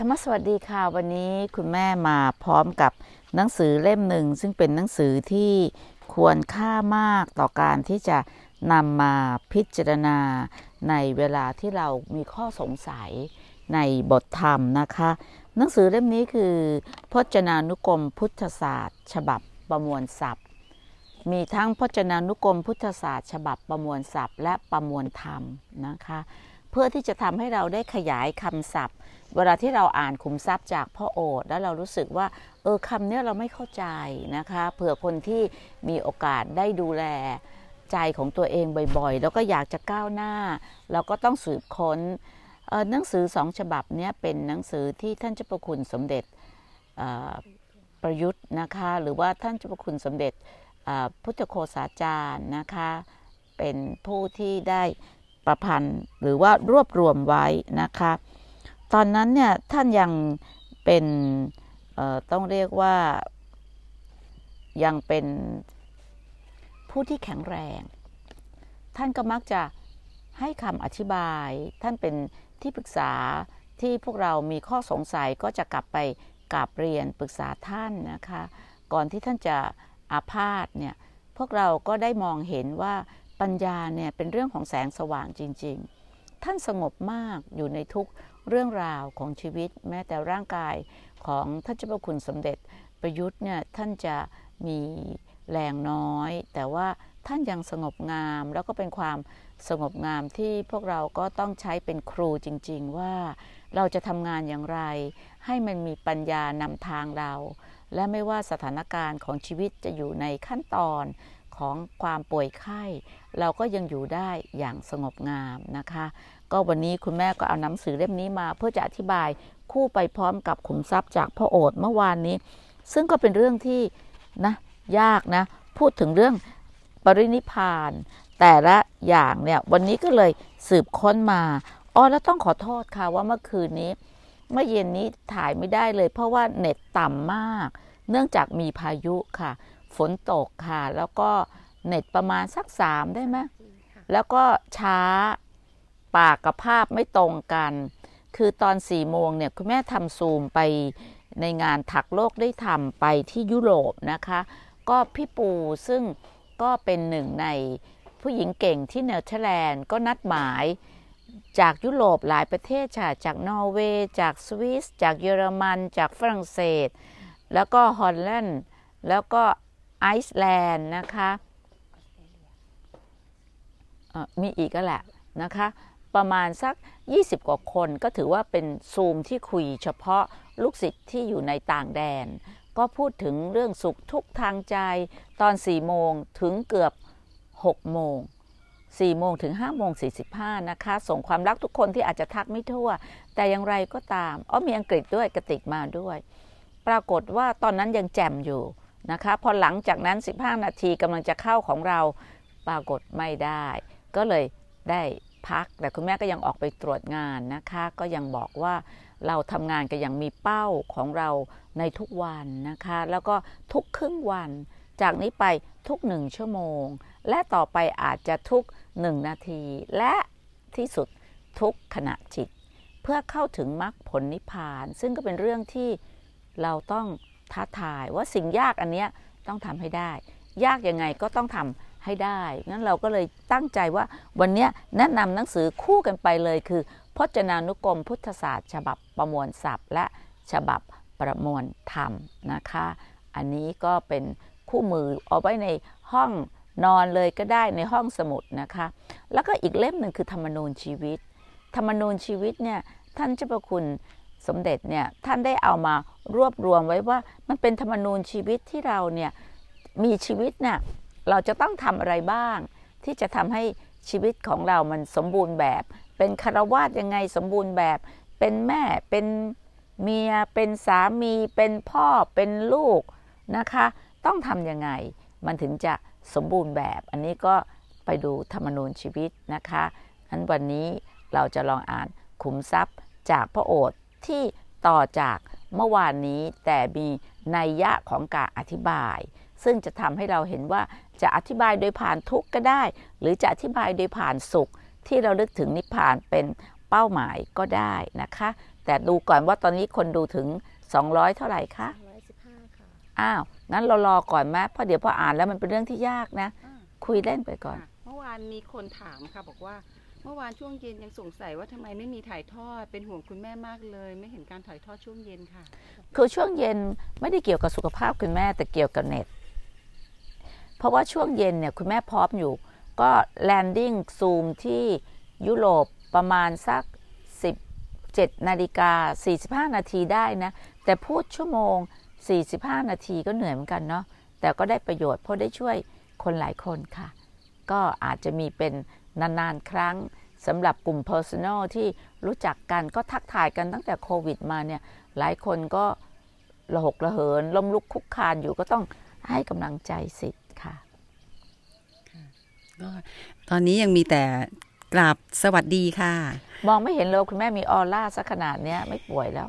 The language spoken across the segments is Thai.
ธรรมสวัสดีค่ะวันนี้คุณแม่มาพร้อมกับหนังสือเล่มหนึ่งซึ่งเป็นหนังสือที่ควรค่ามากต่อการที่จะนำมาพิจารณาในเวลาที่เรามีข้อสงสัยในบทธรรมนะคะ หนังสือเล่มนี้คือพจนานุกรมพุทธศาสตร์ฉบับประมวลศัพท์มีทั้งพจนานุกรมพุทธศาสตร์ ฉบับประมวลศัพท์ และประมวลธรรมนะคะเพื่อที่จะทำให้เราได้ขยายคำศัพท์ เวลาที่เราอ่านขุมทรัพย์จากพ่อโอษแล้วเรารู้สึกว่า เออคำนี้เราไม่เข้าใจนะคะ เผื่อคนที่มีโอกาสได้ดูแลใจของตัวเองบ่อยๆ แล้วก็อยากจะก้าวหน้า เราก็ต้องสืบค้นหนังสือสองฉบับนี้เป็นหนังสือที่ท่านเจ้าประคุณสมเด็จประยุทธ์นะคะ หรือว่าท่านเจ้าประคุณสมเด็จพุทธโคสาจารย์นะคะ เป็นผู้ที่ได้ประพันธ์หรือว่ารวบรวมไว้นะคะตอนนั้นเนี่ยท่านยังเป็นต้องเรียกว่ายังเป็นผู้ที่แข็งแรง ท่านก็มักจะให้คำอธิบายท่านเป็นที่ปรึกษาที่พวกเรามีข้อสงสัยก็จะกลับไปกราบเรียนปรึกษาท่านนะคะก่อนที่ท่านจะอาพาธเนี่ยพวกเราก็ได้มองเห็นว่าปัญญาเนี่ยเป็นเรื่องของแสงสว่างจริง ๆ ท่านสงบมากอยู่ในทุกเรื่องราวของชีวิตแม้แต่ร่างกายของท่านเจ้าพระคุณสมเด็จประยุทธ์เนี่ยท่านจะมีแรงน้อย แต่ว่าท่านยังสงบงาม แล้วก็เป็นความสงบงามที่พวกเราก็ต้องใช้เป็นครูจริง ๆ ว่าเราจะทำงานอย่างไร ให้มันมีปัญญานำทางเรา และไม่ว่าสถานการณ์ของชีวิตจะอยู่ในขั้นตอนของ ความป่วยไข้ เราก็ยังอยู่ได้อย่างสงบงามนะคะ ก็วันนี้คุณแม่ก็เอาหนังสือเล่มนี้มา เพื่อจะอธิบายคู่ไปพร้อมกับขุมทรัพย์ จากพระโอษฐ์เมื่อวานนี้ ซึ่งก็เป็นเรื่องที่นะยากนะ พูดถึงเรื่อง ปรินิพาน แต่ ละ อย่าง เนี่ยวันนี้ก็เลยสืบค้นมาอ๋อแล้วต้องขอโทษค่ะ ว่าเมื่อคืนนี้ เมื่อเย็นนี้ถ่ายไม่ได้เลย เพราะว่าเน็ตต่ำมาก เนื่องจากมีพายุค่ะฝนตกค่ะ แล้วก็เน็ตประมาณสักสามได้ไหมแล้วก็ช้า ปากกับภาพไม่ตรงกัน คือตอนสี่โมงเนี่ย คุณแม่ทำซูมไปในงานถักโลกได้ทำไปที่ยุโรปนะคะ ก็พี่ปูซึ่งก็เป็นหนึ่งในผู้หญิงเก่งที่เนเธอร์แลนด์ก็นัดหมายจากยุโรปหลายประเทศค่ะจากนอร์เวย์จากสวิสจากเยอรมัน จากฝรั่งเศส แล้วก็ฮอลแลนด์แล้วก็ไอซ์แลนด์นะคะ มีอีกก็แหละนะคะ ประมาณสัก 20กว่าคนก็ถือว่าเป็นซูมที่คุยเฉพาะลูกศิษย์ที่อยู่ในต่างแดน ก็พูดถึงเรื่องสุขทุกทางใจ ตอน4โมงถึงเกือบ6โมง4โมงถึง5โมง45นะคะ ส่งความรักทุกคนที่อาจจะทักไม่ทั่ว แต่อย่างไรก็ตามอ๋อมีอังกฤษด้วยกระติกมาด้วย ปรากฏว่าตอนนั้นยังแจ่มอยู่นะคะพอหลังจากนั้น 15 นาทีกำลังจะเข้าของเราปรากฏไม่ได้ ก็เลยได้พักแต่คุณแม่ก็ยังออกไปตรวจงานนะคะ ก็ยังบอกว่าเราทำงานกันอย่างมีเป้าของเราในทุกวันนะคะ แล้วก็ทุกครึ่งวันจากนี้ไปทุกหนึ่งชั่วโมง และต่อไปอาจจะทุกหนึ่งนาที และที่สุดทุกขณะจิต เพื่อเข้าถึงมรรคผลนิพพาน ซึ่งก็เป็นเรื่องที่เราต้องท้าทายว่าสิ่งยากอันเนี้ยต้องทำให้ได้ ยากยังไงก็ต้องทำให้ได้ งั้นเราก็เลยตั้งใจว่าวันนี้แนะนำหนังสือคู่กันไปเลย คือ พจนานุกรม พุทธศาสตร์ ฉบับประมวลศัพท์ และฉบับประมวลธรรมนะคะ อันนี้ก็เป็นคู่มือเอาไว้ในห้องนอนเลยก็ได้ในห้องสมุดนะคะ แล้วก็อีกเล่มหนึ่งคือธรรมนูญชีวิต ธรรมนูญชีวิตเนี่ยท่านเจ้าประคุณสมเด็จเนี่ยท่านได้เอามารวบรวมไว้ว่ามันเป็นธรรมนูญชีวิตที่เราเนี่ยมีชีวิตเนี่ยเราจะต้องทำอะไรบ้างที่จะทำให้ชีวิตของเรามันสมบูรณ์แบบเป็นคารวาสยังไงสมบูรณ์แบบ เป็นแม่เป็นเมียเป็นสามีเป็นพ่อเป็นลูกนะคะต้องทำยังไงมันถึงจะสมบูรณ์แบบอันนี้ก็ไปดูธรรมนูญชีวิตนะคะอันวันนี้เราจะลองอ่านขุมทรัพย์จากพระโอษฐที่ต่อจากเมื่อวานนี้แต่มีนัยยะของการอธิบาย ซึ่งจะทำให้เราเห็นว่าจะอธิบายโดยผ่านทุกข์ก็ได้ หรือจะอธิบายโดยผ่านสุขที่เราลึกถึงนิพพานเป็นเป้าหมายก็ได้นะคะ แต่ดูก่อนว่าตอนนี้คนดูถึง 200 เท่าไหร่คะอ้าวงั้นเรารอก่อนไหมเพราะเดี๋ยวพออ่านแล้วมันเป็นเรื่องที่ยากนะ คุยเล่นไปก่อน เมื่อวานมีคนถามค่ะบอกว่าเมื่อวานช่วงเย็นยังสงสัยว่าทำไมไม่มีถ่ายทอดเป็นห่วงคุณแม่มากเลย ไม่เห็นการถ่ายทอดช่วงเย็นค่ะ คือช่วงเย็นไม่ได้เกี่ยวกับสุขภาพคุณแม่แต่เกี่ยวกับเน็ต เพราะว่าช่วงเย็นเนี่ยคุณแม่พร้อมอยู่ ก็แลนดิ้งซูมที่ยุโรปประมาณสัก17นาฬิกา45นาทีได้นะแต่พูดชั่วโมง 45นาทีก็เหนื่อยเหมือนกันเนาะแต่ก็ได้ประโยชน์เพราะได้ช่วยคนหลายคนค่ะ ก็อาจจะมีเป็นนานๆ ครั้งสำหรับกลุ่ม Personal ที่รู้จักกันก็ทักทายกันตั้งแต่โควิดมาเนี่ย หลายคนก็ระหกระเหินล้มลุกคุกคานอยู่ก็ต้องให้กำลังใจสิทธิ์ค่ะก็ตอนนี้ยังมีแต่กราบสวัสดีค่ะ มองไม่เห็นเลยคุณแม่มีออร่าสักขนาดเนี้ยไม่ป่วยแล้ว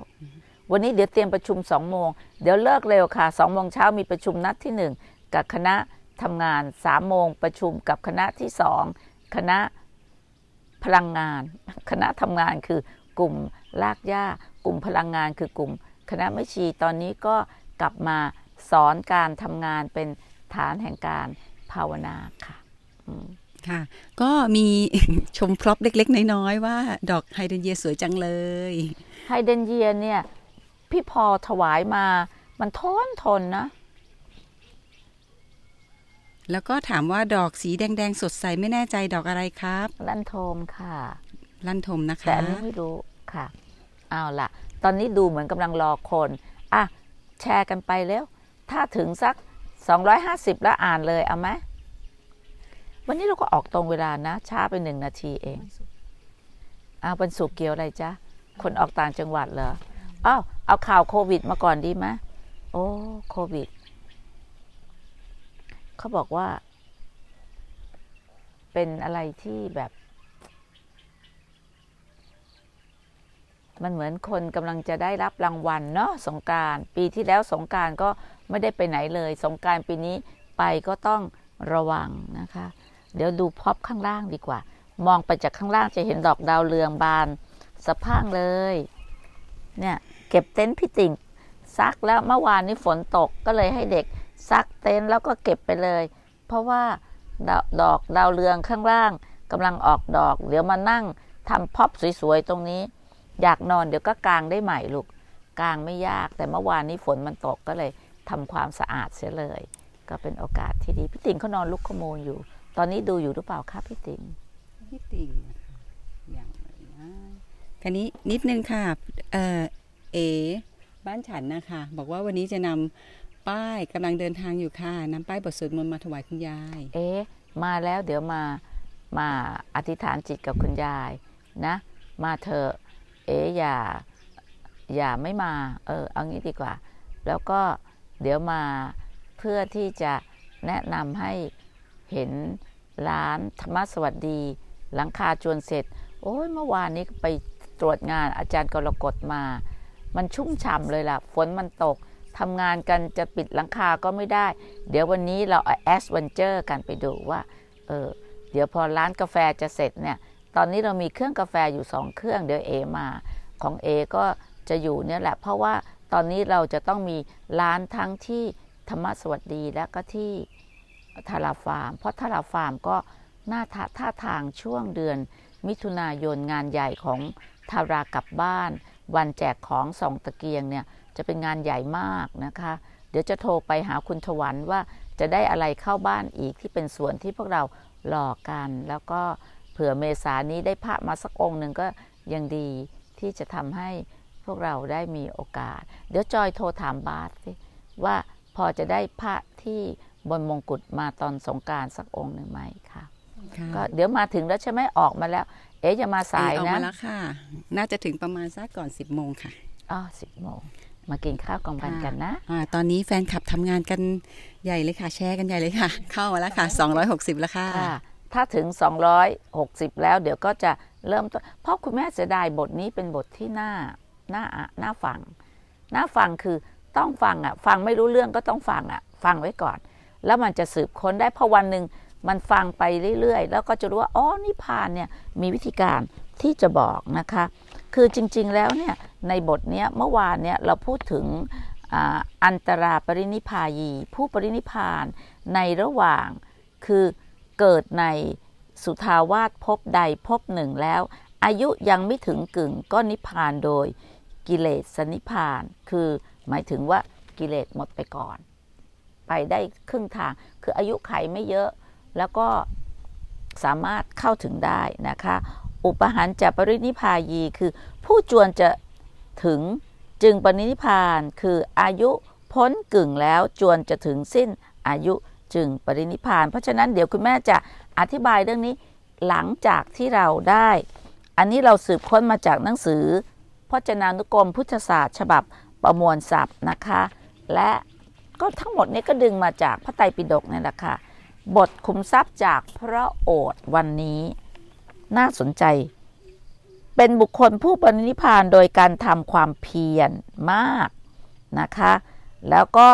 วันนี้เดี๋ยวเตรียมประชุมสองโมงเดี๋ยวเลิกเร็วค่ะสองโมงเช้ามีประชุมนัดที่หนึ่งกับคณะทำงานสามโมงประชุมกับคณะที่สองคณะพลังงานคณะทำงานคือกลุ่มลากหญ้า กลุ่มพลังงานคือกลุ่ม คณะไม่ชีตอนนี้ก็กลับมาสอนการทำงานเป็นฐานแห่งการภาวนาค่ะค่ะ ก็มีชมพร็อบเล็ก ๆ น้อยๆว่า ดอกไฮเดนเยียสวยจังเลยไฮเดนเยียเนี่ยพี่พอถวายมา มันทนทนนะแล้วก็ถามว่าดอกสีแดง ๆ สดใสไม่แน่ใจดอกอะไรครับ ลั่นทมค่ะ ลั่นทมนะคะแต่อันนี้ไม่รู้ค่ะ เอาล่ะ ตอนนี้ดูเหมือนกำลังรอคน อ่ะ แชร์กันไปแล้ว ถ้าถึงสัก 250แล้วอ่านเลยเอาไหมวันนี้เราก็ออกตรงเวลานะ ช้าไปหนึ่งนาทีเองเอาวันสุกเกี่ยวอะไรจ๊ะ คนออกต่างจังหวัดเหรอ อ้าวเอาข่าวโควิดมาก่อนดีไหมโอ้ โควิดเขาบอกว่า เป็นอะไรที่แบบ มันเหมือนคนกำลังจะได้รับรางวัลเนาะสงการปีที่แล้วสงการก็ไม่ได้ไปไหนเลย สงการปีนี้ไปก็ต้องระวังนะคะ เดี๋ยวดูพอบข้างล่างดีกว่า มองไปจากข้างล่างจะเห็นดอกดาวเรืองบาน สะพังเลยเนี่ย เก็บเต็นท์พี่ติ่งซักแล้วเมื่อวานนี้ฝนตกก็เลยให้เด็กซักเต็นท์แล้วก็เก็บไปเลย เพราะว่าดดอกดาวเรืองข้างล่างกำลังออกดอก เดี๋ยวมานั่งทำพ็อปสวยๆ ตรงนี้ อยากนอนเดี๋ยวก็กางได้ใหม่ลูกกางไม่ยาก แต่เมื่อวานนี้ฝนมันตกก็เลยทำความสะอาดเสียเลย ก็เป็นโอกาสที่ดีพี่ติ๋งเขานอนลุกขโมยอยู่ ตอนนี้ดูอยู่หรือเปล่าคะพี่ติ๋งพี่ติ๋งอย่างไรนะคันนี้นิดนึงค่ะ เออเอบ้านฉันนะคะ บอกว่าวันนี้จะนำป้ายกำลังเดินทางอยู่ค่ะนำป้ายบทสวดมนต์มาถวายคุณยาย เอ๊ะ มาแล้วเดี๋ยวมามาอธิษฐานจิตกับคุณยายนะ มาเถอะ เอ๊อย่า อย่าไม่มา เออเอางี้ดีกว่า แล้วก็เดี๋ยวมาเพื่อที่จะแนะนำให้เห็นร้านธรรมสวัสดี หลังคาจวนเสร็จ โอ้ยเมื่อวานนี้ไปตรวจงานอาจารย์กรกฎมา มันชุ่มฉ่ำเลยล่ะฝนมันตกทำงานกันจะปิดหลังคาก็ไม่ได้ เดี๋ยววันนี้เราแอสเวนเจอร์กันไปดูว่า เออเดี๋ยวพอร้านกาแฟจะเสร็จเนี่ย ตอนนี้เรามีเครื่องกาแฟอยู่สองเครื่อง เดี๋ยวเอมาของเอก็จะอยู่เนี่ยแหละ เพราะว่าตอนนี้เราจะต้องมี ร้านทั้งที่ธรรมสวัสดีและก็ที่ทาราฟาร์ม เพราะทาราฟาร์มก็หน้าท่าท่าทางช่วงเดือนมิถุนายนงานใหญ่ของทารากลับบ้าน วันแจกของสองตะเกียงเนี่ยจะเป็นงานใหญ่มากนะคะ เดี๋ยวจะโทรไปหาคุณถวันว่าจะได้อะไรเข้าบ้านอีกที่เป็นส่วนที่พวกเราหลอกกัน แล้วก็เผื่อเมษานี้ได้พระมาสักองค์หนึ่งก็ยังดีที่จะทำให้พวกเราได้มีโอกาส เดี๋ยวจอยโทรถามบาสสิว่าพอจะได้พระที่บนมงกุฎมาตอนสงการสักองค์หนึ่งไหมคะก็เดี๋ยวมาถึงแล้วใช่ไหมออกมาแล้ว เอ๊ะอย่ามาสายนะออกมาแล้วค่ะน่าจะถึงประมาณสักก่อนสิบโมงค่ะอ๋อสิบโมงมากินข้าวกลางวันกันนะอะตอนนี้แฟนคลับทำงานกันใหญ่เลยค่ะ แชร์กันใหญ่เลยค่ะ เข้ามาแล้วค่ะ260 แล้วค่ะะถ้าถึง 260 แล้วเดี๋ยวก็จะเริ่มต้นเพราะคุณแม่เสียดายบทนี้เป็นบทที่หน้าหน้าหน้าฟังหน้าฟังคือต้องฟังอ่ะ ฟังไม่รู้เรื่องก็ต้องฟังอ่ะ ฟังไว้ก่อน แล้วมันจะสืบค้นได้พอวันหนึ่งมันฟังไปเรื่อยๆ แล้วก็จะรู้ว่า อ๋อนิพานเนี่ยมีวิธีการที่จะบอกนะคะคือจริงๆแล้วเนี่ยในบทเนี้ย เมื่อวานเนี่ยเราพูดถึงอันตราปรินิพายี ผู้ปรินิพานในระหว่างคือเกิดในสุทาวาสพบใดพบหนึ่งแล้ว อายุยังไม่ถึงกึ่งก็นิพานโดยกิเลสสนิพานคือหมายถึงว่ากิเลสหมดไปก่อน ไปได้ครึ่งทางคืออายุไขไม่เยอะแล้วก็สามารถเข้าถึงได้นะคะอุปหันจะปรินิพายี คือ ผู้จวนจะถึงจึง ปรินิพานคืออายุพ้นกึ่งแล้วจวนจะถึงสิ้น อายุจึงปรินิพานเพราะฉะนั้นเดี๋ยว คุณแม่จะอธิบายเรื่องนี้หลังจากที่เราได้ อันนี้เราสืบค้นมาจากหนังสือพจนานุกรมพุทธศาสตร์ฉบับประมวลศัพท์นะคะ และก็ทั้งหมดนี้ก็ดึงมาจากพระไตรปิฎกนี่แหละค่ะบทคุมทรัพย์จากพระโอษฐ์วันนี้น่าสนใจ เป็นบุคคลผู้ปรินิพานโดยการทำความเพียรมากนะคะ แล้วก็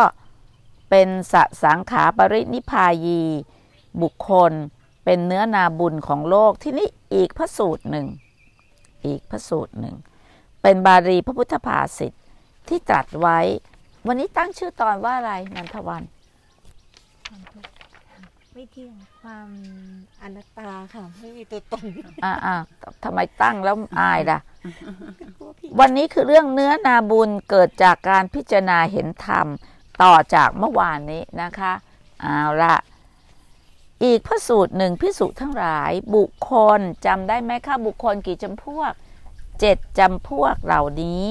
เป็นสสังขาปรินิพายี บุคคลเป็นเนื้อนาบุญของโลกที่นี่อีกพระสูตรหนึ่ง อีกพระสูตรหนึ่ง เป็นบาลีพระพุทธภาษิตทที่ตรัสไว้วันนี้ตั้งชื่อตอนว่าอะไรนันทวันไม่เที่ยง ความอนัตตาค่ะ ไม่มีตัวตนอ่าอ่าทำไมตั้งแล้วอายล่ะ วันนี้คือเรื่องเนื้อนาบุญเกิดจากการพิจารณาเห็นธรรม ต่อจากเมื่อวานนี้นะคะเอาละอีกพระสูตรหนึ่งพิสูจทั้งหลายบุคคลจำได้ไหมคะ บุคคลกี่จำพวกเจ็ดจำพวกเหล่านี้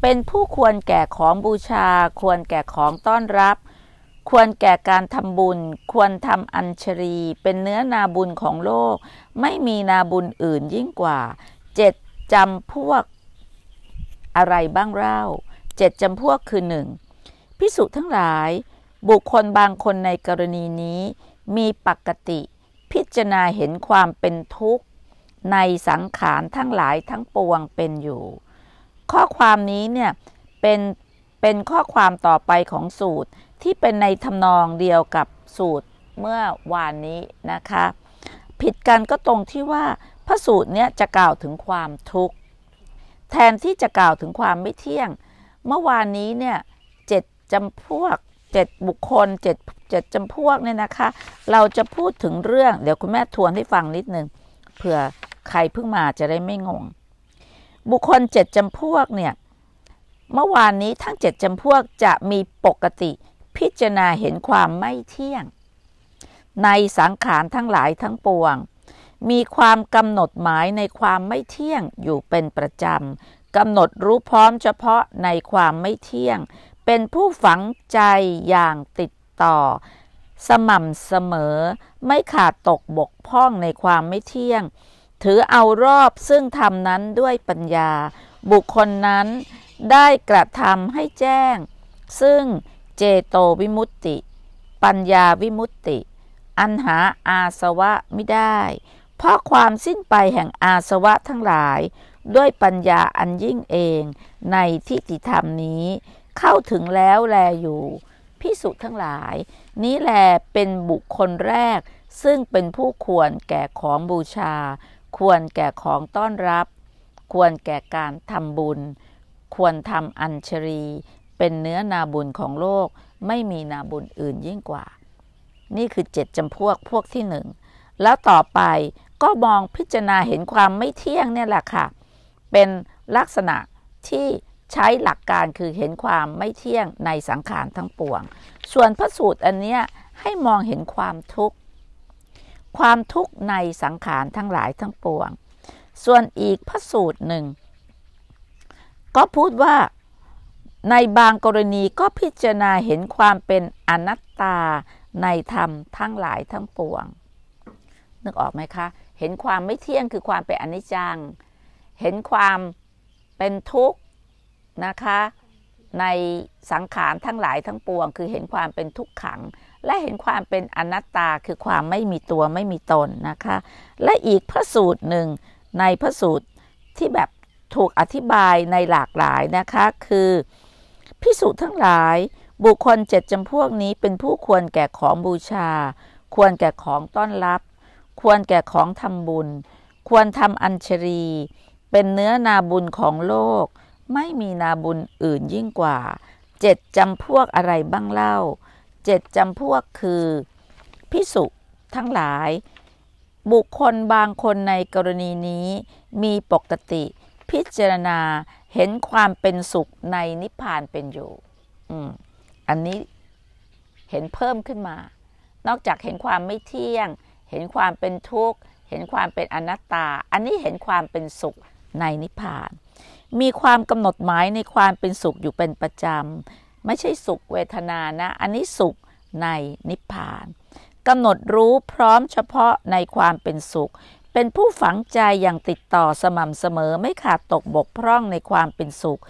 เป็นผู้ควรแก่ของบูชา ควรแก่ของต้อนรับควรแก่การทำบุญ ควรทำอัญชรี เป็นเนื้อนาบุญของโลก ไม่มีนาบุญอื่นยิ่งกว่าเจ็ดจำพวกอะไรบ้างเล่าเจ็ดจำพวกคือหนึ่งพิสุทั้งหลาย บุคคลบางคนในกรณีนี้มีปกติ พิจารณาเห็นความเป็นทุกข์ในสังขารทั้งหลายทั้งปวงเป็นอยู่ ข้อความนี้เนี่ย เป็นเป็นข้อความต่อไปของสูตรที่เป็นในทำนองเดียวกับสูตรเมื่อวานนี้นะคะ ผิดกันก็ตรงที่ว่า พระสูตรเนี้ยจะกล่าวถึงความทุกข์ แทนที่จะกล่าวถึงความไม่เที่ยง เมื่อวานนี้เนี่ยเจ็ดจำพวกเจ็ดบุคคลเจ็ดเจ็ดจำพวกเนี่ยนะคะ เราจะพูดถึงเรื่องเดี๋ยวคุณแม่ทวนให้ฟังนิดนึงเผื่อใครเพิ่งมาจะได้ไม่งง บุคคลเจ็ดจำพวกเนี่ยเมื่อวานนี้ทั้งเจ็ดจำพวกจะมีปกติพิจารณาเห็นความไม่เที่ยง ในสังขารทั้งหลายทั้งปวง มีความกำหนดหมายในความไม่เที่ยงอยู่เป็นประจำกำหนดรู้พร้อมเฉพาะในความไม่เที่ยง เป็นผู้ฝังใจอย่างติดต่อ สม่ำเสมอไม่ขาดตกบกพร่องในความไม่เที่ยง ถือเอารอบซึ่งทำนั้นด้วยปัญญา บุคคลนั้นได้กระทำให้แจ้ง ซึ่งเจโตวิมุตติ ปัญญาวิมุตติ อันหาอาสวะไม่ได้ เพราะความสิ้นไปแห่งอาสวะทั้งหลาย ด้วยปัญญาอันยิ่งเอง ในทิฏฐิธรรมนี้ เข้าถึงแล้วแลอยู่พิสุทั้งหลาย นี้แล เป็นบุคคลแรก ซึ่งเป็นผู้ควรแก่ของบูชา ควรแก่ของต้อนรับ ควรแก่การทำบุญ ควรทำอัญชรีเป็นเนื้อนาบุญของโลกไม่มีนาบุญอื่นยิ่งกว่า นี่คือเจ็ดจำพวกพวกที่หนึ่ง แล้วต่อไปก็มองพิจารณาเห็นความไม่เที่ยงเนี่ยแหละค่ะ เป็นลักษณะที่ใช้หลักการคือเห็นความไม่เที่ยงในสังขารทั้งปวง ส่วนพระสูตรอันเนี้ยให้มองเห็นความทุกข์ ความทุกข์ในสังขารทั้งหลายทั้งปวง ส่วนอีกพระสูตรหนึ่ง ก็พูดว่าในบางกรณีก็พิจารณาเห็นความเป็นอนัตตาในธรรมทั้งหลายทั้งปวง นึกออกไหมคะ เห็นความไม่เที่ยงคือความเป็นอนิจจัง เห็นความเป็นทุกข์นะคะ ในสังขารทั้งหลายทั้งปวง คือเห็นความเป็นทุกขัง และเห็นความเป็นอนัตตาคือความไม่มีตัวไม่มีตนนะคะ และอีกพระสูตรหนึ่งในพระสูตรที่แบบถูกอธิบายในหลากหลายนะคะคือพิสุทั้งหลายบุคคลเจ็ดจำพวกนี้เป็นผู้ควรแก่ของบูชา ควรแก่ของต้อนรับ ควรแก่ของทำบุญ ควรทำอัญชรีเป็นเนื้อนาบุญของโลกไม่มีนาบุญอื่นยิ่งกว่าเจ็ดจำพวกอะไรบ้างเล่าเจ็ดจำพวกคือพิสุทั้งหลาย บุคคลบางคนในกรณีนี้มีปกติพิจารณาเห็นความเป็นสุขในนิพพานเป็นอยู่อันนี้เห็นเพิ่มขึ้นมา นอกจากเห็นความไม่เที่ยง เห็นความเป็นทุกข์ เห็นความเป็นอนัตตา อันนี้เห็นความเป็นสุขในนิพพาน มีความกำหนดหมายในความเป็นสุขอยู่เป็นประจำ ไม่ใช่สุขเวทนานะ อันนี้สุขในนิพพานกำหนดรู้พร้อมเฉพาะในความเป็นสุขเป็นผู้ฝังใจอย่างติดต่อสม่ำเสมอไม่ขาดตกบกพร่องในความเป็นสุข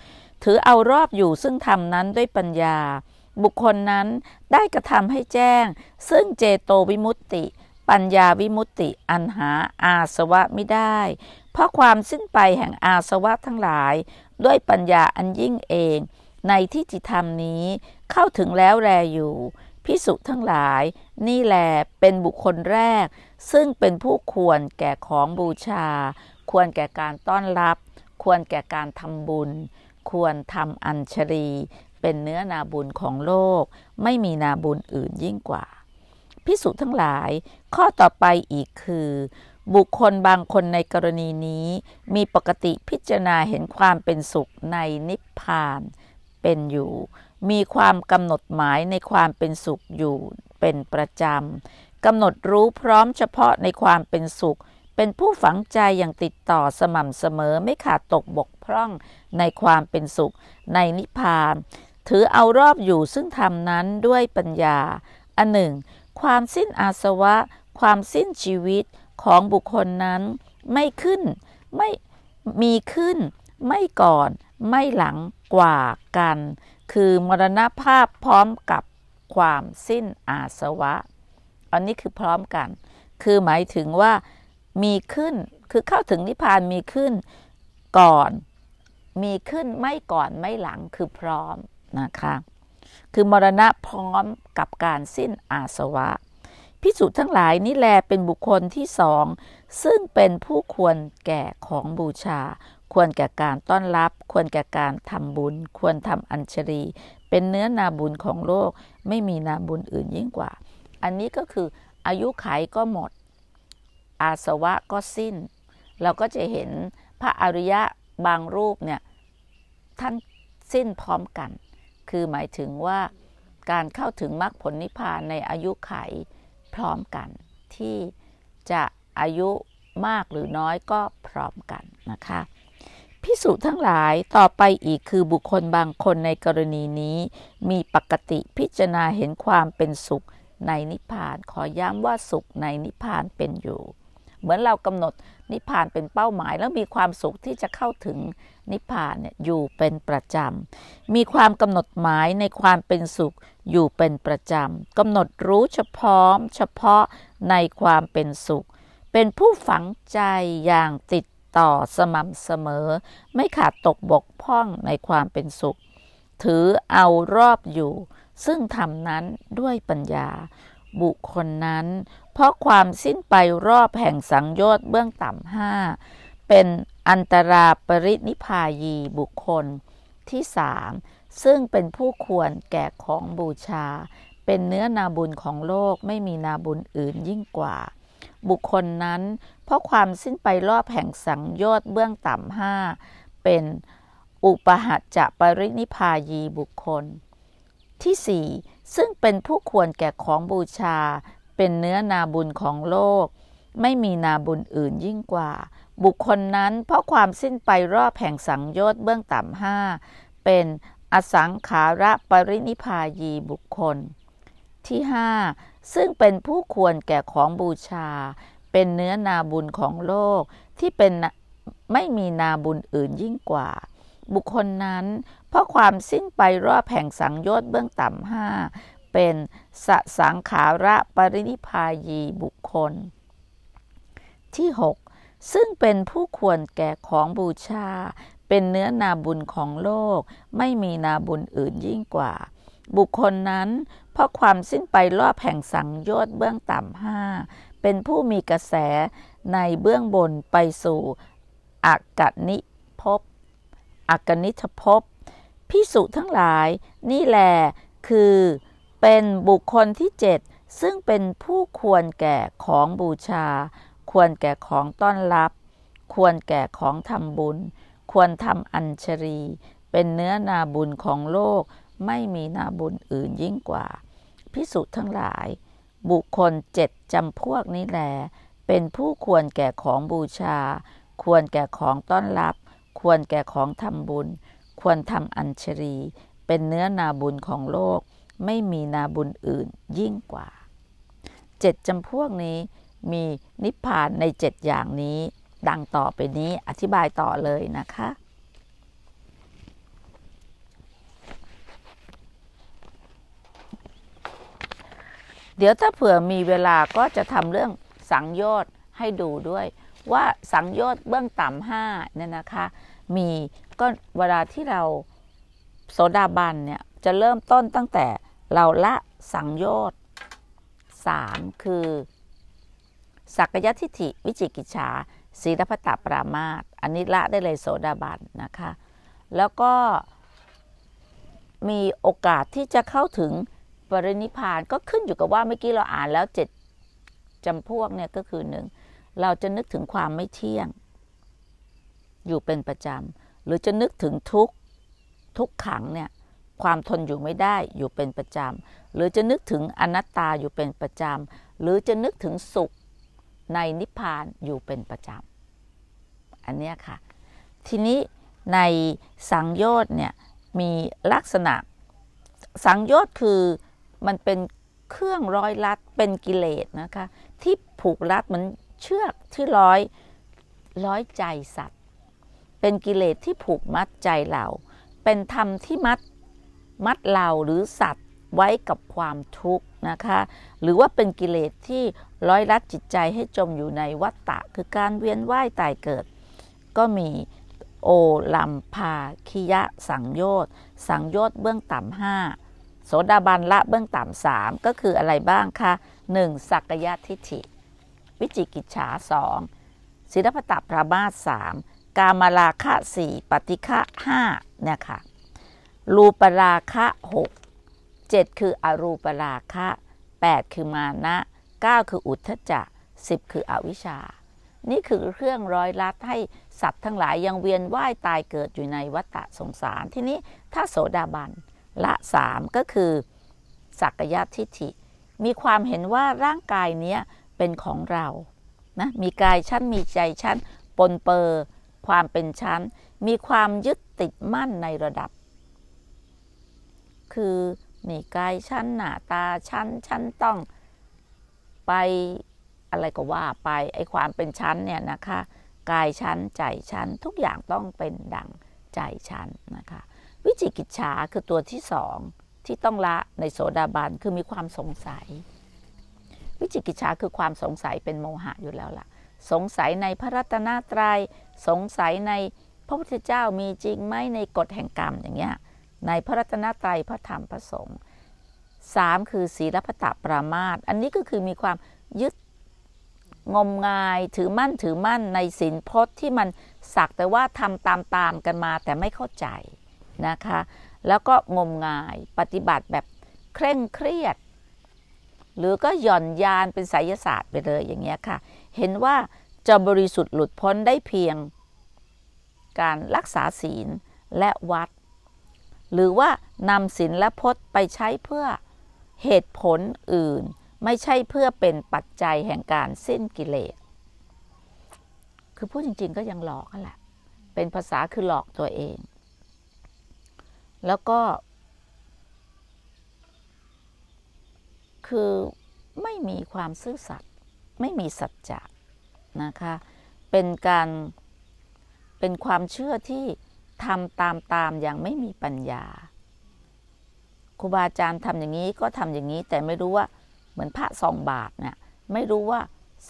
ถือเอารอบอยู่ซึ่งทำนั้นด้วยปัญญา บุคคลนั้นได้กระทำให้แจ้ง ซึ่งเจโตวิมุตติ ปัญญาวิมุตติอันหาอาสวะไม่ได้ เพราะความสิ้นไปแห่งอาสวะทั้งหลาย ด้วยปัญญาอันยิ่งเอง ในที่จิธรรมนี้เข้าถึงแล้วแรอยู่พิสุทั้งหลายนี่แหลเป็นบุคคลแรก ซึ่งเป็นผู้ควรแก่ของบูชา ควรแก่การต้อนรับ ควรแก่การทำบุญ ควรทำอัญชรีเป็นเนื้อนาบุญของโลก ไม่มีนาบุญอื่นยิ่งกว่าพิสุทั้งหลาย ข้อต่อไปอีกคือ บุคคลบางคนในกรณีนี้ มีปกติพิจารณาเห็นความเป็นสุขในนิพพานเป็นอยู่มีความกำหนดหมายในความเป็นสุขอยู่เป็นประจำกำหนดรู้พร้อมเฉพาะในความเป็นสุข เป็นผู้ฝังใจอย่างติดต่อสม่ำเสมอไม่ขาดตกบกพร่องในความเป็นสุขในนิพพานถือเอารอบอยู่ซึ่งทำนั้นด้วยปัญญาอันหนึ่ง ความสิ้นอาสวะ ความสิ้นชีวิตของบุคคลนั้น ไม่ขึ้นไม่มีขึ้นไม่ก่อนไม่หลังกว่ากันคือมรณภาพพร้อมกับความสิ้นอาสวะ อันนี้คือพร้อมกัน คือหมายถึงว่ามีขึ้น คือเข้าถึงนิพพานมีขึ้นก่อน มีขึ้นไม่ก่อนไม่หลัง คือพร้อมนะคะ คือมรณะพร้อมกับการสิ้นอาสวะ พิสุทั้งหลายนี่แลเป็นบุคคลที่สอง ซึ่งเป็นผู้ควรแก่ของบูชาควรแก่การต้อนรับ ควรแก่การทำบุญ ควรทำอัญชลี เป็นเนื้อนาบุญของโลก ไม่มีนาบุญอื่นยิ่งกว่า อันนี้ก็คืออายุไขก็หมด อาสวะก็สิ้น เราก็จะเห็นพระอริยะบางรูปเนี่ยท่านสิ้นพร้อมกัน คือหมายถึงว่าการเข้าถึงมรรคผลนิพพานในอายุไขพร้อมกันที่จะอายุมากหรือน้อยก็พร้อมกันนะคะพิสูจทั้งหลายต่อไปอีกคือบุคคลบางคนในกรณีนี้ มีปกติพิจารณาเห็นความเป็นสุขในนิพพานขอย้ำว่าสุขในนิพพานเป็นอยู่ เหมือนเรากำหนดนิพพานเป็นเป้าหมายแล้วมีความสุขที่จะเข้าถึงนิพพานเนี่ยอยู่เป็นประจำมีความกำหนดหมายในความเป็นสุขอยู่เป็นประจำกำหนดรู้เฉพาะเฉพาะในความเป็นสุข เป็นผู้ฝังใจอย่างติดต่อสม่ำเสมอไม่ขาดตกบกพร่องในความเป็นสุข ถือเอารอบอยู่ ซึ่งทำนั้นด้วยปัญญา บุคคลนั้น เพราะความสิ้นไปรอบแห่งสังโยชน์เบื้องต่ำห้าเป็นอันตราปรินิพายีบุคคลที่สามซึ่งเป็นผู้ควรแก่ของบูชา เป็นเนื้อนาบุญของโลกไม่มีนาบุญอื่นยิ่งกว่าบุคคลนั้นเพราะความสิ้นไปรอบแห่งสังโยชน์เบื้องต่ำห้าเป็นอุปหัจจะปรินิพายีบุคคล ที่สี่ซึ่งเป็นผู้ควรแก่ของบูชาเป็นเนื้อนาบุญของโลก ไม่มีนาบุญอื่นยิ่งกว่า บุคคลนั้นเพราะความสิ้นไปรอบแห่งสังโยชน์เบื้องต่ำห้าเป็นอสังขาระปรินิพายีบุคคล ที่ห้าซึ่งเป็นผู้ควรแก่ของบูชา เป็นเนื้อนาบุญของโลก ที่เป็นไม่มีนาบุญอื่นยิ่งกว่า บุคคลนั้น เพราะความสิ้นไปรอบแห่งสังโยชน์เบื้องต่ำห้าเป็นสสังขาระปรินิพายีบุคคล ที่6ซึ่งเป็นผู้ควรแก่ของบูชา เป็นเนื้อนาบุญของโลก ไม่มีนาบุญอื่นยิ่งกว่า บุคคลนั้นเพราะความสิ้นไปรอบแห่งสังโยชน์เบื้องต่ำห้าเป็นผู้มีกระแสในเบื้องบนไปสู่อากานิภพอากนิทภพพิสุทั้งหลาย นี่แหลคือเป็นบุคคลที่เจ็ดซึ่งเป็นผู้ควรแก่ของบูชา ควรแก่ของต้อนรับ ควรแก่ของทำบุญ ควรทำอัญชรีเป็นเนื้อนาบุญของโลกไม่มีนาบุญอื่นยิ่งกว่า พิสุทั้งหลาย บุคคลเจ็ดจำพวกนี้แหลเป็นผู้ควรแก่ของบูชา ควรแก่ของต้อนรับ ควรแก่ของทำบุญ ควรทำอัญชรี เป็นเนื้อนาบุญของโลก ไม่มีนาบุญอื่นยิ่งกว่า เจ็ดจำพวกนี้มีนิพพานในเจ็ดอย่างนี้ ดังต่อไปนี้อธิบายต่อเลยนะคะเดี๋ยวถ้าเผื่อมีเวลาก็จะทำเรื่องสังโยชน์ให้ดูด้วย ว่าสังโยชน์เบื้องต่ำห้าเนี่ยนะคะมีก็เวลาที่เราโสดาบันเนี่ย จะเริ่มต้นตั้งแต่เราละสังโยชน์สามคือสักยทิฏฐิวิจิกิจฉาศีลพัตตปรามาตอันนี้ละได้เลยโสดาบันนะคะ แล้วก็มีโอกาสที่จะเข้าถึงปรินิพานก็ขึ้นอยู่กับว่าเมื่อกี้เราอ่านแล้วเจ็ดจำพวก เนี่ย ก็คือหนึ่งเราจะนึกถึงความไม่เที่ยง อยู่เป็นประจำหรือจะนึกถึงทุกทุกขังเนี่ยความทนอยู่ไม่ได้อยู่เป็นประจำหรือจะนึกถึงอนัตตาอยู่เป็นประจำหรือจะนึกถึงสุขในนิพพานอยู่เป็นประจำอันนี้ค่ะ ทีนี้ในสังโยชน์เนี่ยมีลักษณะสังโยชน์คือมันเป็นเครื่องร้อยลัดเป็นกิเลสนะคะที่ผูกรัดเหมือนเชือกที่ร้อยร้อยใจสัตว์ เป็นกิเลสที่ผูกมัดใจเราเป็นธรรมที่มัด มัดเราหรือสัตว์ไว้กับความทุกข์นะคะ หรือว่าเป็นกิเลสที่ร้อยลัดจิตใจให้จมอยู่ในวัฏฏะคือการเวียนว่ายตายเกิด ก็มีโอลัมพาคิยะสังโยชน์สังโยชน์เบื้องต่ำห้าโสดาบันละเบื้องต่ำสามก็คืออะไรบ้างคะหนึ่งสักยะทิฏฐิ วิจิกิจฉาสองศิลปตปรามาสสามกามราคะสี่ปฏิฆะห้าเนี่ยค่ะรูปราคะหกเจ็ดคืออรูปราคะแปดคือมานะเก้าคืออุทธจักสิบคืออวิชชา นี่คือเครื่องร้อยลัดให้สัตว์ทั้งหลายยังเวียนว่ายตายเกิดอยู่ในวัฏสงสารที่นี้ถ้าโสดาบันละสามก็คือสักยะทิฏฐิ มีความเห็นว่าร่างกายเนี้ยเป็นของเรานะมีกายชั้นมีใจชั้น ปนเปอร์ความเป็นชั้น มีความยึดติดมั่นในระดับ คือมีกายชั้น หน้าตาชั้นชั้นต้อง ไปอะไรก็ว่าไปไอความเป็นชั้นเนี่ยนะคะกายชั้น ใจชั้นทุกอย่างต้องเป็นดังใจชั้นนะคะวิจิกิจฉาคือตัวที่สองที่ต้องละในโสดาบันคือมีความสงสัย วิจิกิจฉาคือความสงสัยเป็นโมหะอยู่แล้วล่ะสงสัยในพระรัตนตรยัยสงสัยในพระพุทธเจ้ามีจริงไหมในกฎแห่งกรรมอย่างเงี้ยในพระรัตนตรัยพระธรรมพระสงฆ์สามคือศีลพตะปรามาตอันนี้ก็คือมีความยึดงมงายถือมั่นถือมั่น ในศีลพจน์ที่มันสักแต่ว่าทำตามตามกันมาแต่ไม่เข้าใจนะคะแล้วก็งมงายปฏิบัติแบบเคร่งเครียด หรือก็หย่อนยานเป็นไสยศาสตร์ไปเลยอย่างเงี้ยค่ะ เห็นว่าจะบริสุทธิ์หลุดพ้นได้เพียง การรักษาศีลและวัด หรือว่านำศีลและพจน์ไปใช้เพื่อเหตุผลอื่น ไม่ใช่เพื่อเป็นปัจจัยแห่งการสิ้นกิเลสคือพูดจริงๆก็ยังหลอกนั่นแหละ เป็นภาษาคือหลอกตัวเองแล้วก็คือไม่มีความซื่อสัตย์ไม่มีสัจจะนะคะเป็นการเป็นความเชื่อที่ทำตามตามอย่างไม่มีปัญญาครูบาอาจารย์ทำอย่างนี้ก็ทำอย่างนี้แต่ไม่รู้ว่าเหมือนพระสองบาทเนะี่ยไม่รู้ว่า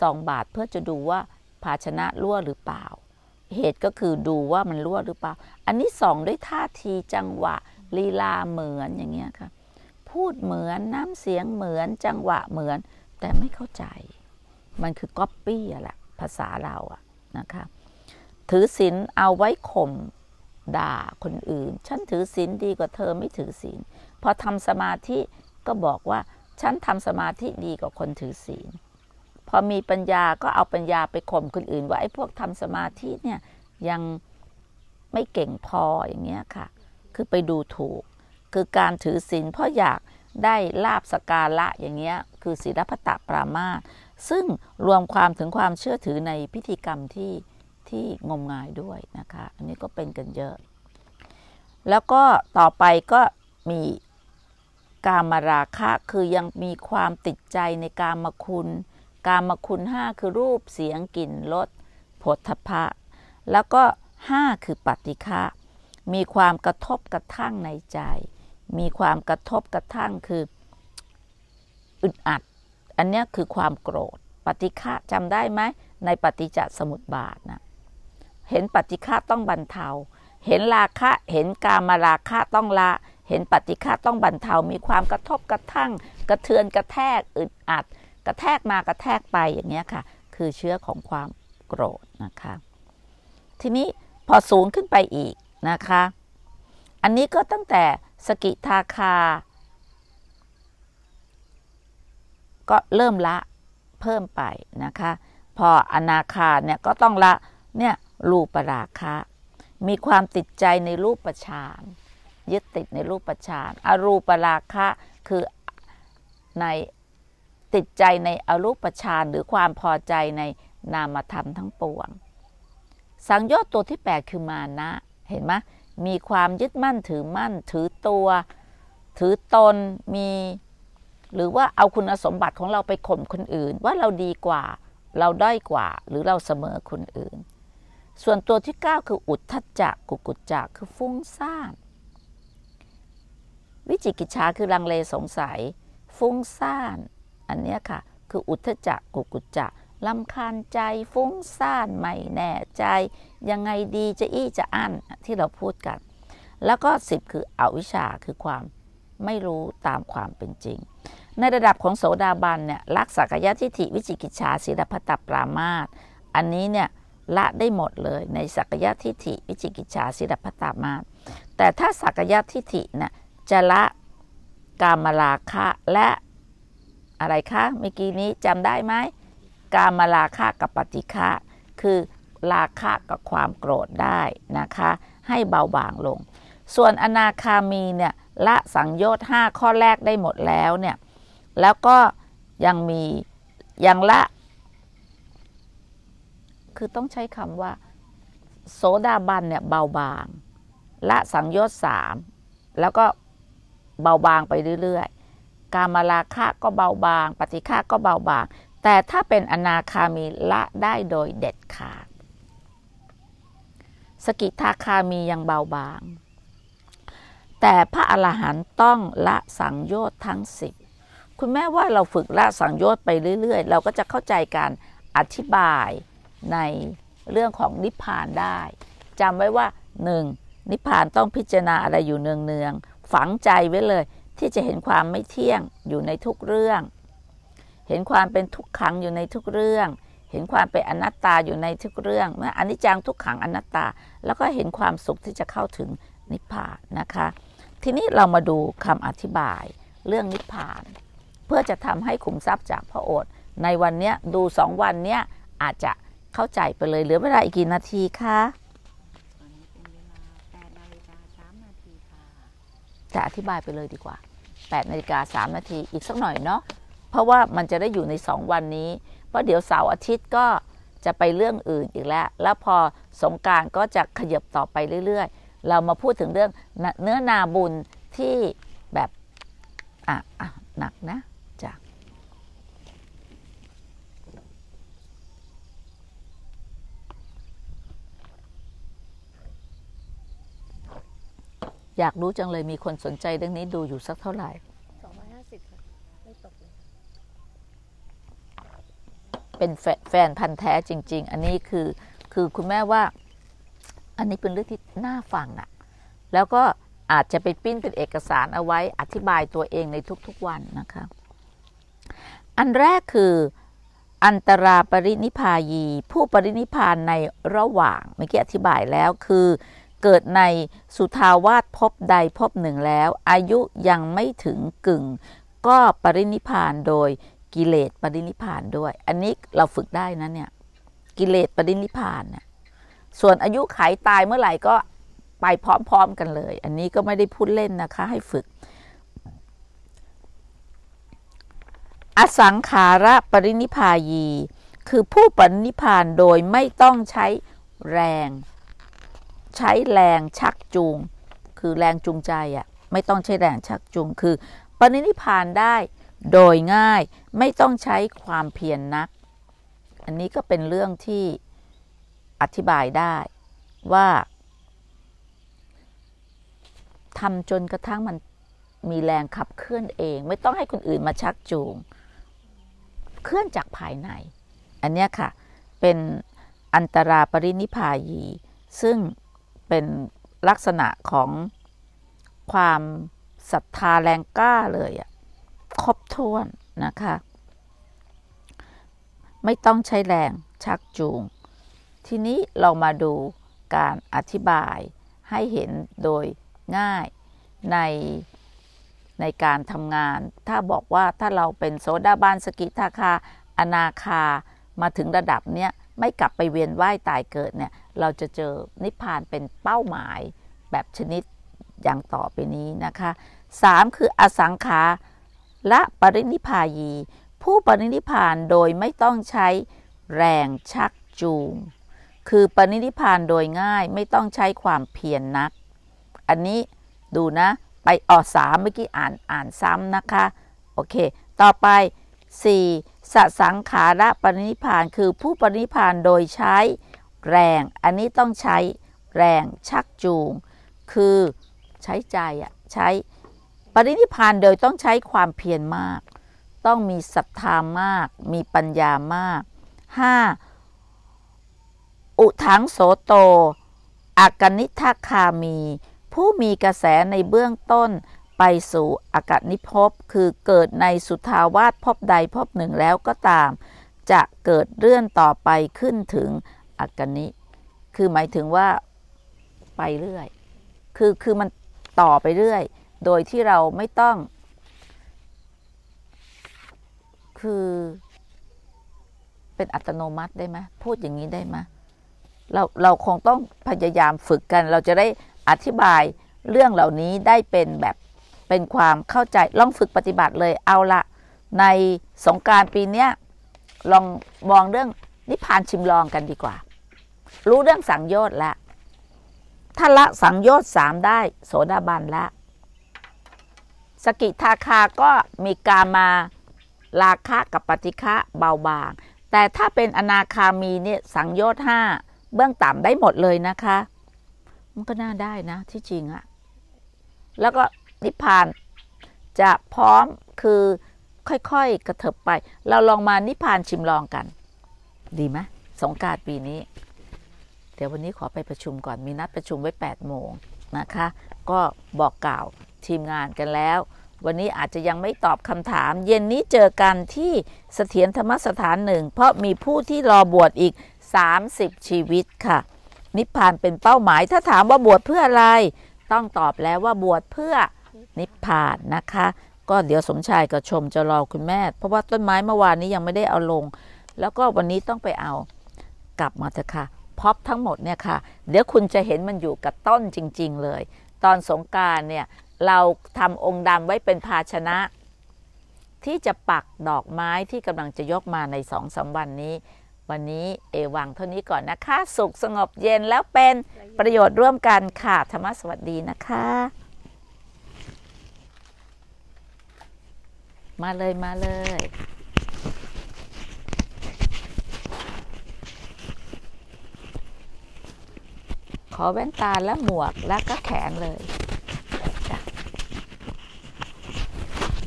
สองบาท เพื่อจะดูว่าภาชนะรั่วหรือเปล่าเหตุก็คือดูว่ามันรั่วหรือเปล่า อันนี้สองด้วยท่าทีจังหวะลีลาเหมือนอย่างเงี้ยค่ะ พูดเหมือนน้ำเสียงเหมือนจังหวะเหมือน แต่ไม่เข้าใจ มันคือก๊อปปี้อะแหละภาษาเราอะนะคะ ถือศีลเอาไว้ข่มด่าคนอื่น ฉันถือศีลดีกว่าเธอไม่ถือศีล พอทำสมาธิก็บอกว่า ฉันทำสมาธิดีกว่าคนถือศีลพอมีปัญญาก็เอาปัญญาไปข่มคนอื่นว่าไอ้พวกทำสมาธิเนี่ยยังไม่เก่งพออย่างเงี้ยค่ะ คือไปดูถูก คือการถือศีลเพราะอยากได้ลาบสกาละอย่างเงี้ย คือศีลพัตตปรามา ซึ่งรวมความถึงความเชื่อถือในพิธีกรรมที่ที่งมงายด้วยนะคะ อันนี้ก็เป็นกันเยอะ แล้วก็ต่อไปก็มีกามราคะ คือยังมีความติดใจในกามคุณการมคุณห้าคือรูปเสียงกลิ่นรสผลทพะ แล้วก็ห้าคือปฏิฆะมีความกระทบกระทั่งในใจ มีความกระทบกระทั่งคืออึดอัด อันนี้คือความโกรธปฏิฆะจำได้ไหม ในปฏิจจสมุปบาทนะเห็นปฏิฆะต้องบรรเทา เห็นราคะเห็นกามราคะต้องละ เห็นปฏิฆะต้องบรรเทา มีความกระทบกระทั่งกระเทือนกระแทกอึดอัดกระแทกมา กระแทกไป อย่างเงี้ยค่ะ คือเชื้อของความโกรธนะคะทีนี้พอสูงขึ้นไปอีกนะคะอันนี้ก็ตั้งแต่สกิทาคา ก็เริ่มละเพิ่มไปนะคะพออนาคาเนี่ยก็ต้องละเนี่ยรูปราคะมีความติดใจในรูปประชาน ยึดติดในรูปประชาน อรูปราคะคือในติดใจในอรูปฌานหรือความพอใจในนามธรรมทั้งปวง สังโยชน์ตัวที่8คือมานะเห็นไหมมีความยึดมั่นถือมั่น ถือตัว ถือตนมี หรือว่าเอาคุณสมบัติของเราไปข่มคนอื่น ว่าเราดีกว่าเราด้อยกว่าหรือเราเสมอคนอื่น ส่วนตัวที่9คืออุทธัจจะกุกุจจะคือฟุ้งซ่านวิจิกิจชาคือลังเลสงสัย ฟุ้งซ่านอันนี้ค่ะคืออุทธจักกุกุจจะลำคาญใจฟุ้งซ่านไม่แน่ใจยังไงดีจะอี้จะอั้นที่เราพูดกัน แล้วก็สิบคืออวิชชาคือความไม่รู้ตามความเป็นจริงในระดับของโสดาบันเนี่ยลักสักยะทิฏฐิวิจิกิจฉาศีลพัตปรามาตอันนี้เนี่ยละได้หมดเลยในสักยะทิฏฐิวิจิกิจฉาศีลพัตมาสแต่ถ้าสักยะทิฏฐินะจะละกามราคะและอะไรคะเมื่อกี้นี้จำได้ไหมกามาราคะกับปฏิฆะคือราคะกับความโกรธได้ นะคะ ให้เบาบางลง ส่วนอนาคามีเนี่ยละสังโยชน์5ข้อแรกได้หมดแล้วเนี่ยแล้วก็ยังมี ยังละ คือต้องใช้คำว่า โสดาบันเนี่ย เบาบาง ละสังโยชน์สามแล้วก็เบาบางไปเรื่อย ๆการมาราคะก็เบาบาง ปฏิฆะก็เบาบาง แต่ถ้าเป็นอนาคามีละได้โดยเด็ดขาด สกิทาคามียังเบาบาง แต่พระอรหันต์ต้องละสังโยชน์ทั้งสิบคุณแม่ว่าเราฝึกละสังโยชน์ไปเรื่อยๆ เราก็จะเข้าใจการอธิบายในเรื่องของนิพพานได้จำไว้ว่าหนึ่งนิพพานต้องพิจารณาอะไรอยู่เนืองๆ ฝังใจไว้เลยที่จะเห็นความไม่เที่ยงอยู่ในทุกเรื่อง เห็นความเป็นทุกขังอยู่ในทุกเรื่อง เห็นความเป็นอนัตตาอยู่ในทุกเรื่อง เมื่ออนิจจังทุกขังอนัตตา แล้วก็เห็นความสุขที่จะเข้าถึงนิพพานนะคะ ทีนี้เรามาดูคำอธิบาย เรื่องนิพพาน เพื่อจะทำให้ขุมทรัพย์จากพระโอษฐ์ในวันนี้ดูสองวันนี้อาจจะเข้าใจไปเลย เหลือเวลาอีกกี่นาทีคะแต่อธิบายไปเลยดีกว่า 8 นาฬิกา 3 นาทีอีกสักหน่อยเนาะ เพราะว่ามันจะได้อยู่ใน 2 วันนี้ เพราะเดี๋ยวเสาร์อาทิตย์ก็จะไปเรื่องอื่นอีกแล้ว แล้วพอสงการก็จะขยับต่อไปเรื่อย ๆ เรามาพูดถึงเรื่องเนื้อนาบุญที่แบบอ่ะอ่ะหนักนะอยากรู้จังเลยมีคนสนใจเรื่องนี้ดูอยู่สักเท่าไหร่สองร้อยห้าสิบไม่จบเป็นแฟนพันธ์แท้จริง ๆ อันนี้คือ คือคุณแม่ว่า อันนี้เป็นเรื่องที่น่าฟังอะแล้วก็อาจจะไปปิ้นเป็นเอกสารเอาไว้ อธิบายตัวเองในทุกๆวันนะคะอันแรกคืออันตราปรินิพายี ผู้ปรินิพานในระหว่างเมื่อกี้อธิบายแล้วคือเกิดในสุทาวาสพบใดพบหนึ่งแล้ว อายุยังไม่ถึงกึ่ง ก็ปรินิพานโดยกิเลสปรินิพานด้วย อันนี้เราฝึกได้นะเนี่ยกิเลสปรินิพานเนี่ยส่วนอายุขายตายเมื่อไหร่ ก็ไปพร้อมๆกันเลย อันนี้ก็ไม่ได้พูดเล่นนะคะให้ฝึก อสังขาระปรินิพายีคือผู้ปรินิพานโดยไม่ต้องใช้แรงใช้แรงชักจูง คือแรงจูงใจอะไม่ต้องใช้แรง ชัก จูง คือปณินิพานได้โดยง่ายไม่ต้องใช้ความเพียรนนัก อันนี้ก็เป็นเรื่องที่อธิบายได้ว่าทำจนกระทั่งมันมีแรงขับเคลื่อนเอง ไม่ต้องให้คนอื่นมาชักจูง เคลื่อนจากภายในอันนี้ค่ะ เป็นอันตราปรินิพายีซึ่งเป็นลักษณะของความศรัทธาแรงกล้าเลยอะครบถ้วนนะคะ ไม่ต้องใช้แรงชักจูง ทีนี้เรามาดูการอธิบายให้เห็นโดยง่ายในในการทำงาน ถ้าบอกว่าถ้าเราเป็นโซดาบานสกิทาคาอนาคามาถึงระดับเนี้ยไม่กลับไปเวียนว่ายตายเกิด เนี่ย เราจะเจอนิพพานเป็นเป้าหมายแบบชนิดอย่างต่อไปนี้นะคะสามคืออสังขาและปรินิพายี ผู้ปรินิพานโดยไม่ต้องใช้แรงชักจูงคือ ปรินิพานโดยง่ายไม่ต้องใช้ความเพียรนนัก อันนี้ดูนะไปออสามเมื่อกี้อ่านอ่านซ้ำนะคะ โอเคต่อไป 4. สสังขาระปณิพานคือผู้ปณิพานโดยใช้แรง อันนี้ต้องใช้แรงชักจูง คือใช้ใจอะใช้ปณินิพานโดยต้องใช้ความเพียรมาก ต้องมีศรัทธามากมีปัญญามาก 5. อุทังโสโตอากนิทคามี ผู้มีกระแสในเบื้องต้นไปสู่อากาศนิภพคือเกิดในสุทาวาสพบใดพบหนึ่งแล้วก็ตาม จะเกิดเรื่องต่อไปขึ้นถึงอากาศนิ คือหมายถึงว่าไปเรื่อย คือคือมันต่อไปเรื่อย โดยที่เราไม่ต้อง คือเป็นอัตโนมัติได้ไหมพูดอย่างนี้ได้ไหมเราเราคงต้องพยายามฝึกกัน เราจะได้อธิบายเรื่องเหล่านี้ได้เป็นแบบเป็น ความเข้าใจ ลองฝึกปฏิบัติเลย เอาละในสงการปีนี้ลองมองเรื่องนิพพานชิมลองกันดีกว่า รู้เรื่องสังโยชน์ละถ้าละสังโยชน์สามได้ โสดาบันละสกิทาคาก็มีกามาราคะกับปฏิฆะเบาบางแต่ถ้าเป็นอนาคามีเนี่ยสังโยชน์ห้าเบื้องต่ำได้หมดเลยนะคะ มันก็น่าได้นะ ที่จริงอะแล้วก็นิพพาน จะพร้อมคือค่อยๆกระเถิบไป เราลองมานิพพานชิมลองกัน ดีไหมสงการปีนี้ เดี๋ยววันนี้ขอไปประชุมก่อนมีนัดประชุมไว้8โมงนะคะ ก็บอกกล่าวทีมงานกันแล้ว วันนี้อาจจะยังไม่ตอบคำถาม เย็นนี้เจอกันที่เสถียรธรรมสถานหนึ่งเพราะมีผู้ที่รอบวชอีก 30 ชีวิตค่ะ นิพพานเป็นเป้าหมายถ้าถามว่าบวชเพื่ออะไร ต้องตอบแล้วว่าบวชเพื่อนิพพานนะคะ ก็เดี๋ยวสมชายกับชมจะรอ คุณแม่ เพราะว่าต้นไม้ เมื่อวานนี้ยังไม่ได้เอาลง แล้วก็วันนี้ต้องไปเอากลับมาเถอะค่ะพ็อปทั้งหมด เนี่ย ค่ะ เดี๋ยวคุณจะเห็นมันอยู่กับต้นจริง ๆเลย ตอนสงการเนี่ย เราทำองค์ดำไว้เป็นภาชนะ ที่จะปักดอกไม้ที่กำลังจะยกมาในสองสาวันนี้ วันนี้เอวังเท่านี้ก่อนนะคะสุขสงบเย็นแล้วเป็นประโยชน์ร่วมกันค่ะธรรมสวัสดีนะคะมาเลยมาเลย ขอแว่นตาและหมวกและก็แขนเลย